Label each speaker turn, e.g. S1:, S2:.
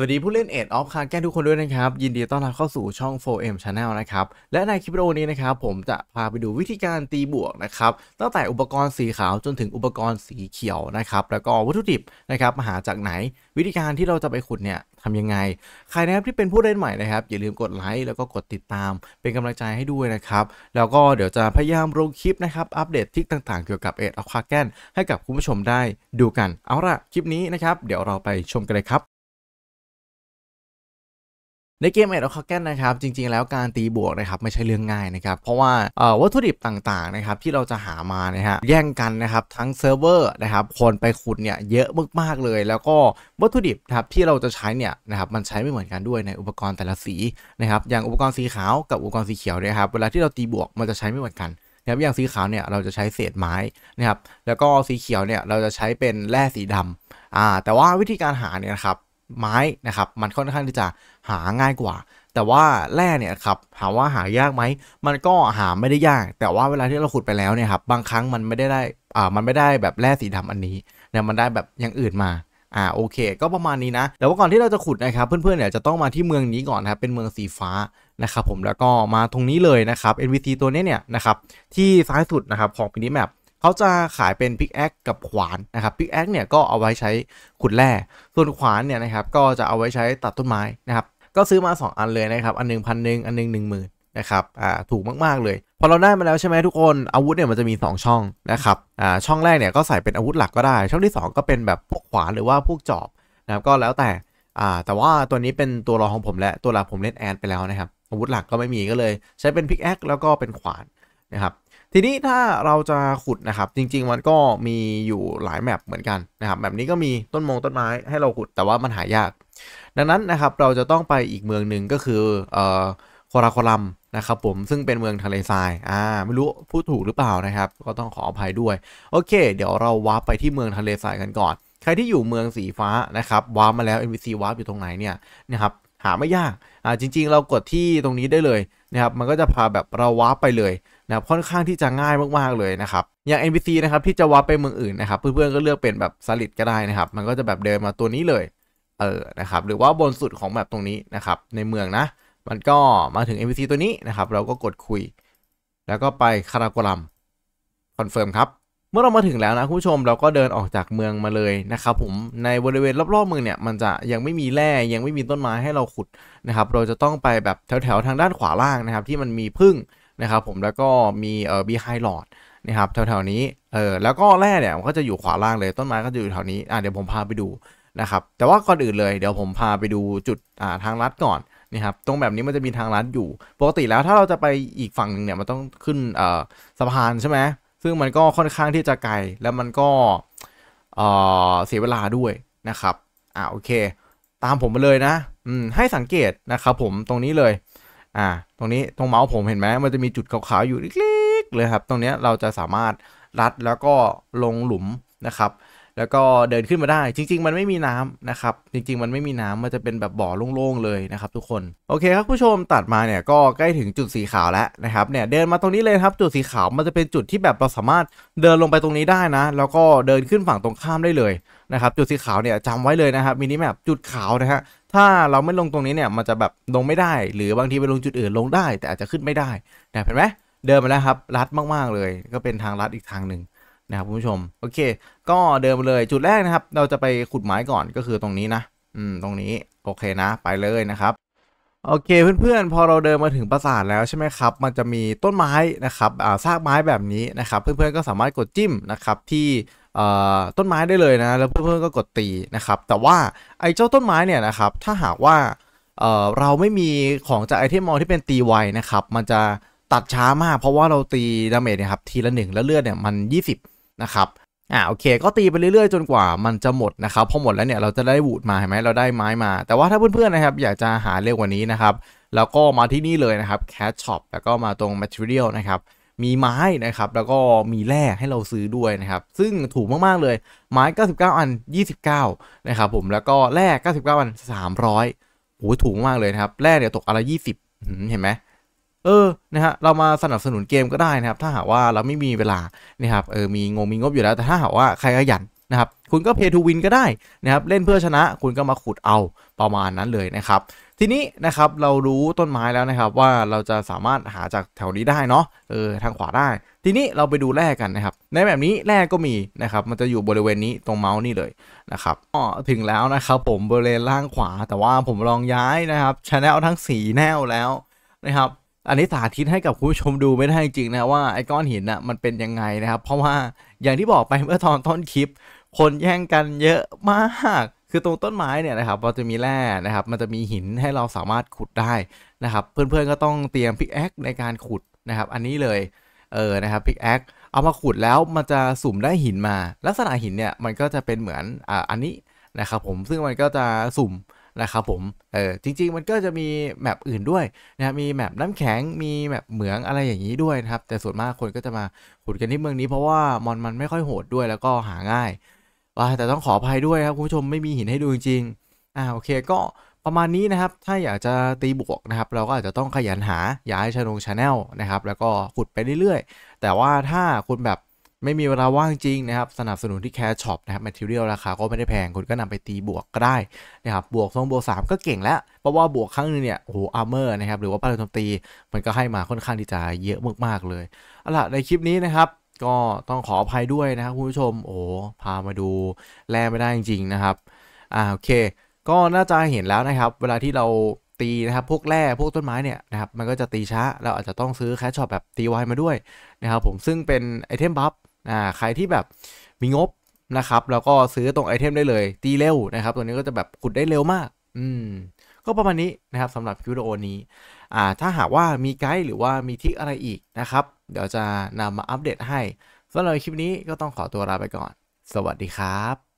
S1: วัสดีผู้เล่นเอ็ดออฟคาแก้ทุกคนด้วยนะครับ ยินดีต้อนรับเข้าสู่ช่อง 4M Channel นะครับ และในคลิปวิดีโอนี้นะครับ ผมจะพาไปดูวิธีการตีบวกนะครับตั้งแต่อุปกรณ์สีขาวจนถึงอุปกรณ์สีเขียวนะครับ แล้วก็วัตถุดิบนะครับมาหาจากไหนวิธีการที่เราจะไปขุดเนี่ยทำยังไง ใครนะครับที่เป็นผู้เล่นใหม่นะครับ อย่าลืมกดไลค์แล้วก็กดติดตาม เป็นกำลังใจให้ด้วยนะครับแล้วก็เดี๋ยวจะพยายามลงคลิปนะครับอัปเดตทิกต่างๆ เกี่ยวกับเอ็ดออฟคาแกนให้กับคุณผู้ชมได้ดูกันเอาล่ะคลิปนี้นะครับเดี๋ยวเราไปชมกันเลยครับในเกมเอ็ดออคเกนนะครับ จริง ๆ แล้วการตีบวกนะครับไม่ใช่เรื่องง่ายนะครับ เพราะว่าวัตถุดิบต่างๆนะครับที่เราจะหามานะฮะแย่งกันนะครับทั้งเซิร์ฟเวอร์นะครับคนไปขุดเนี่ยเยอะมากๆเลย แล้วก็วัตถุดิบครับที่เราจะใช้เนี่ยนะครับมันใช้ไม่เหมือนกันด้วยในอุปกรณ์แต่ละสีนะครับ อย่างอุปกรณ์สีขาวกับอุปกรณ์สีเขียวนะครับเวลาที่เราตีบวกมันจะใช้ไม่เหมือนกันนะครับอย่างสีขาวเนี่ยเราจะใช้เศษไม้นะครับแล้วก็สีเขียวเนี่ยเราจะใช้เป็นแร่สีดำอ่าแต่ว่าวิธีการหาเนี่ยนะครับไม้นะครับมันค่อนข้างที่จะหาง่ายกว่า แต่ว่าแร่เนี่ยครับถามว่าหายากไหมมันก็หาไม่ได้ยาก แต่ว่าเวลาที่เราขุดไปแล้วเนี่ยครับบางครั้งมันไม่ได้ได้อ่ามันไม่ได้แบบแร่สีดำอันนี้เนี่ยมันได้แบบอย่างอื่นมาอ่าโอเค ก็ประมาณนี้นะแต่ว่าก่อนที่เราจะขุดนะครับเพื่อนๆเนี่ยจะต้องมาที่เมืองนี้ก่อนนะครับเป็นเมืองสีฟ้านะครับผมแล้วก็มาตรงนี้เลยนะครับ n v c ตัวนี้เนี่ยนะครับที่ซ้ายสุดนะครับของมินิแมปเขาจะขายเป็นพิกแอคกับขวานนะครับพิกแอคเนี่ยก็เอาไว้ใช้ขุดแร่ส่วนขวานเนี่ยนะครับก็จะเอาไว้ใช้ตัดต้นไม้นะครับ ก็ซื้อมา 2 อันเลยนะครับ อันหนึ่งพันหนึ่งอันหนึ่งหนึ่งหมื่นนะครับ อ่า ถูกมากๆเลย พอเราได้มาแล้วใช่ไหมทุกคน อาวุธเนี่ยมันจะมี 2 ช่องนะครับ อ่า ช่องแรกเนี่ยก็ใส่เป็นอาวุธหลักก็ได้ ช่องที่ 2 ก็เป็นแบบพวกขวานหรือว่าพวกจอบนะครับ ก็แล้วแต่ อ่า แต่ว่าตัวนี้เป็นตัวรองของผมและ ตัวหลักผมเล่นแอดไปแล้วนะครับ อาวุธหลักก็ไม่มีก็เลย ใช้เป็นพิกแอคแล้วก็เป็นขวานนะครับทีนี้ถ้าเราจะขุดนะครับ จริง ๆ มันก็มีอยู่หลายแมปเหมือนกันนะครับแบบนี้ก็มีต้นมงต้นไม้ ให้เราขุดแต่ว่ามันหายากดังนั้นนะครับเราจะต้องไปอีกเมืองหนึ่งก็คือเอ่อโคราโคลัมนะครับผมซึ่งเป็นเมืองทะเลทรายอ่าไม่รู้พูดถูกหรือเปล่านะครับ ก็ต้องขออภัยด้วยโอเค เดี๋ยวเราวาร์ปไปที่เมืองทะเลทรายกันก่อน ใครที่อยู่เมืองสีฟ้านะครับวาร์ปมาแล้ว NPC วาร์ปอยู่ตรงไหนเนี่ยนะครับหาไม่ยากอ่าจริง ๆ เรากดที่ตรงนี้ได้เลยนะครับมันก็จะพาแบบเราวาร์ปไปเลยนะครับค่อนข้างที่จะง่ายมากๆเลยนะครับ อย่าง NPC นะครับที่จะวาร์ปไปเมืองอื่นนะครับเพื่อนๆก็เลือกเป็นแบบสลิดก็ได้นะครับ มันก็จะแบบเดินมาตัวนี้เลยเออนะครับ หรือว่าบนสุดของแบบตรงนี้นะครับในเมืองนะ มันก็มาถึง NPC ตัวนี้นะครับ เราก็กดคุย แล้วก็ไปคาราโกลัมคอนเฟิร์มครับเมื่อเรามาถึงแล้วนะคุณผู้ชมเราก็เดินออกจากเมืองมาเลยนะครับผมในบริเวณรอบๆเมืองเนี่ยมันจะยังไม่มีแร่ยังไม่มีต้นไม้ให้เราขุดนะครับเราจะต้องไปแบบแถวๆทางด้านขวาล่างนะครับ ที่มันมีพึ่งนะครับผมแล้วก็มีเอ่อบีไฮลอดนะครับแถวๆนี้เออแล้วก็แร่เนี่ยมันก็จะอยู่ขวาล่างเลยต้นไม้ก็จะอยู่แถวนี้อ่ะเดี๋ยวผมพาไปดูนะครับแต่ว่าก่อนอื่นเลย เดี๋ยวผมพาไปดูจุดอ่าทางลัดก่อนนะครับตรงแบบนี้มันจะมีทางลัดอยู่ปกติแล้วถ้าเราจะไปอีกฝั่งหนึ่งเนี่ยมันต้องขึ้นเอ่อสะพานใช่ไหมซึ่งมันก็ค่อนข้างที่จะไกลแล้วมันก็เอ่อเสียเวลาด้วยนะครับอ่าโอเค ตามผมมาเลยนะอืมให้สังเกตนะครับผมตรงนี้เลยอ่า ตรงนี้ตรงเมาส์ผมเห็นไหม มันจะมีจุดขาวๆอยู่เล็กๆเลยครับ ตรงนี้เราจะสามารถรัดแล้วก็ลงหลุมนะครับแล้วก็เดินขึ้นมาได้ จริงๆ มันไม่มีน้ำนะครับจริงๆ มันไม่มีน้ำมันจะเป็นแบบบ่อโล่งๆเลยนะครับ ทุกคนโอเคครับ ผู้ชมตัดมาเนี่ยก็ใกล้ถึงจุดสีขาวแล้วนะครับเนี่ยเดินมาตรงนี้เลยครับจุดสีขาวมันจะเป็นจุดที่แบบเราสามารถเดินลงไปตรงนี้ได้นะ แล้วก็เดินขึ้นฝั่งตรงข้ามได้เลยนะครับ จุดสีขาวเนี่ยจำไว้เลยนะครับมินิแมปจุดขาวนะฮะถ้าเราไม่ลงตรงนี้เนี่ยมันจะแบบลงไม่ได้ หรือบางทีไปลงจุดอื่นลงได้ แต่อาจจะขึ้นไม่ได้นะเห็นไหมเดินมาแล้วครับลัดมาก ๆเลย ก็เป็นทางลัดอีกทางหนึ่งนะครับคุณผู้ชมโอเค ก็เดิมเลยจุดแรกนะครับ เราจะไปขุดไม้ก่อนก็คือตรงนี้นะ อืมตรงนี้โอเคนะ ไปเลยนะครับโอเคเพื่อนๆพอเราเดินมาถึงปราสาทแล้วใช่ไหมครับมันจะมีต้นไม้นะครับอ่าซากไม้แบบนี้นะครับ เพื่อนๆก็สามารถกดจิ้มนะครับที่ต้นไม้ได้เลยนะแล้วเพื่อนๆก็กดตีนะครับแต่ว่าไอ้เจ้าต้นไม้เนี่ยนะครับถ้าหากว่าเราไม่มีของจากไอเทมมอลที่เป็นตีไวนะครับมันจะตัดช้ามากเพราะว่าเราตีดาเมจนะครับทีละหนึ่งแล้วเลือดเนี่ยมัน 20นะครับ อ่าโอเค ก็ตีไปเรื่อยๆ จนกว่ามันจะหมดนะครับพอหมดแล้วเนี่ยเราจะได้วูดมาเห็นไหมเราได้ไม้มา แต่ว่าถ้าเพื่อนๆนะครับอยากจะหาเร็วกว่านี้นะครับแล้วก็มาที่นี่เลยนะครับแคชช็อปแล้วก็มาตรง Material นะครับมีไม้นะครับแล้วก็มีแร่ให้เราซื้อด้วยนะครับซึ่งถูกมากๆเลย ไม้ 99 อัน 29นะครับผมแล้วก็แร่99อัน300โอ้ยถูกมากเลยนะครับแร่เนี่ยตกอะไร20 เห็นไหมเออ นะฮะ เรามาสนับสนุนเกมก็ได้นะครับ ถ้าหากว่าเราไม่มีเวลานะครับ เออ มีงงมีงบอยู่แล้ว แต่ถ้าหากว่าใครขยันนะครับ คุณก็เพย์ทูวินก็ได้นะครับ เล่นเพื่อชนะ คุณก็มาขุดเอาประมาณนั้นเลยนะครับ ทีนี้นะครับ เรารู้ต้นไม้แล้วนะครับ ว่าเราจะสามารถหาจากแถวนี้ได้เนาะ เออ ทางขวาได้ ทีนี้เราไปดูแร่กันนะครับ ในแบบนี้แร่ก็มีนะครับ มันจะอยู่บริเวณนี้ตรงเมาส์นี่เลยนะครับอ๋อถึงแล้วนะครับ ผมบริเวณล่างขวา แต่ว่าผมลองย้ายนะครับชแนลทั้งสีแนวแล้วนะครับอันนี้สาธิตให้กับคุณผู้ชมดูไม่ได้จริงนะว่าไอ้ก้อนหินอ่ะมันเป็นยังไงนะครับเพราะว่าอย่างที่บอกไปเมื่อตอนต้นคลิป คนแย่งกันเยอะมาก คือตรงต้นไม้เนี่ยนะครับันจะมีแร่นะครับ มันจะมีหินให้เราสามารถขุดได้นะครับ เพื่อนๆก็ต้องเตรียมพิกแอคในการขุดนะครับอันนี้เลยเออนะครับพิกแอคเอามาขุดแล้วมันจะสุ่มได้หินมา ลักษณะหินเนี่ยมันก็จะเป็นเหมือนอ่าอันนี้นะครับผมซึ่งมันก็จะสุ่มนะครับผม เออจริงๆมันก็จะมีแมปอื่นด้วยนะมีแมปน้ำแข็งมีแมปเหมืองอะไรอย่างนี้ด้วยนะครับแต่ส่วนมากคนก็จะมาขุดกันที่เมืองนี้เพราะว่ามอนมันไม่ค่อยโหดด้วย แล้วก็หาง่าย ว่าแต่ต้องขออภัยด้วยครับ คุณผู้ชมไม่มีหินให้ดูจริงๆอ่าโอเคก็ประมาณนี้นะครับ ถ้าอยากจะตีบวกนะครับเราก็อาจจะต้องขยันหาย้ายชนงชาแนลนะครับ แล้วก็ขุดไปเรื่อยๆ แต่ว่าถ้าคุณแบบไม่มีเวลาว่างจริงนะครับ สนับสนุนที่แคชช็อปนะครับแมทเทียลราคาก็ไม่ได้แพงคุณก็นำไปตีบวกก็ได้นะครับบวกสองบวกสามก็เก่งแล้ว เพราะว่าบวกครั้งนึงเนี่ยโอ้โหอาร์เมอร์นะครับหรือว่าป้าโจมตี มันก็ให้มาค่อนข้างที่จะเยอะมากๆเลย เอาล่ะในคลิปนี้นะครับ ก็ต้องขออภัยด้วยนะครับ คุณผู้ชมโอ้พามาดูแลไม่ได้จริงๆนะครับอ่าโอเค ก็น่าจะเห็นแล้วนะครับ เวลาที่เราตีนะครับพวกแร่พวกต้นไม้เนี่ยนะครับมันก็จะตีช้าเราอาจจะต้องซื้อแคชช็อปแบบตีไวมาด้วยนะครับผมซึ่งเป็นไอเทมบัฟอ่าใครที่แบบมีงบนะครับ แล้วก็ซื้อตรงไอเทมได้เลยตีเร็วนะครับ ตัวนี้ก็จะแบบขุดได้เร็วมาก อืมก็ประมาณนี้นะครับสำหรับวิดโอนี้ อ่า ถ้าหากว่ามีไกด์หรือว่ามีทิกอะไรอีกนะครับ เดี๋ยวจะนำมาอัปเดตให้สำหรับคลิปนี้ก็ต้องขอตัวลาไปก่อน สวัสดีครับ